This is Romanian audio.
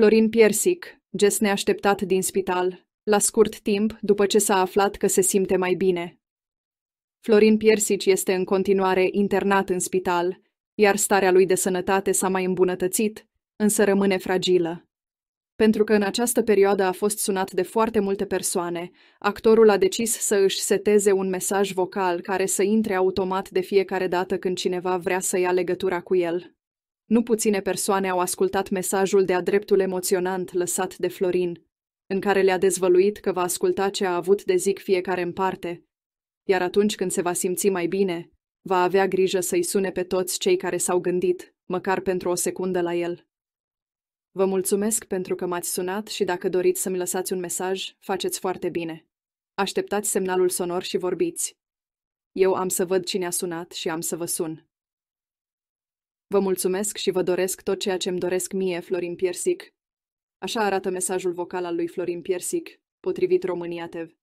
Florin Piersic, ges neașteptat din spital, la scurt timp după ce s-a aflat că se simte mai bine. Florin Piersic este în continuare internat în spital, iar starea lui de sănătate s-a mai îmbunătățit, însă rămâne fragilă. Pentru că în această perioadă a fost sunat de foarte multe persoane, actorul a decis să își seteze un mesaj vocal care să intre automat de fiecare dată când cineva vrea să ia legătura cu el. Nu puține persoane au ascultat mesajul de-a dreptul emoționant lăsat de Florin, în care le-a dezvăluit că va asculta ce a avut de zic fiecare în parte, iar atunci când se va simți mai bine, va avea grijă să-i sune pe toți cei care s-au gândit, măcar pentru o secundă la el. Vă mulțumesc pentru că m-ați sunat și dacă doriți să-mi lăsați un mesaj, faceți foarte bine. Așteptați semnalul sonor și vorbiți. Eu am să văd cine a sunat și am să vă sun. Vă mulțumesc și vă doresc tot ceea ce mi doresc mie, Florin Piersic. Așa arată mesajul vocal al lui Florin Piersic, potrivit România TV.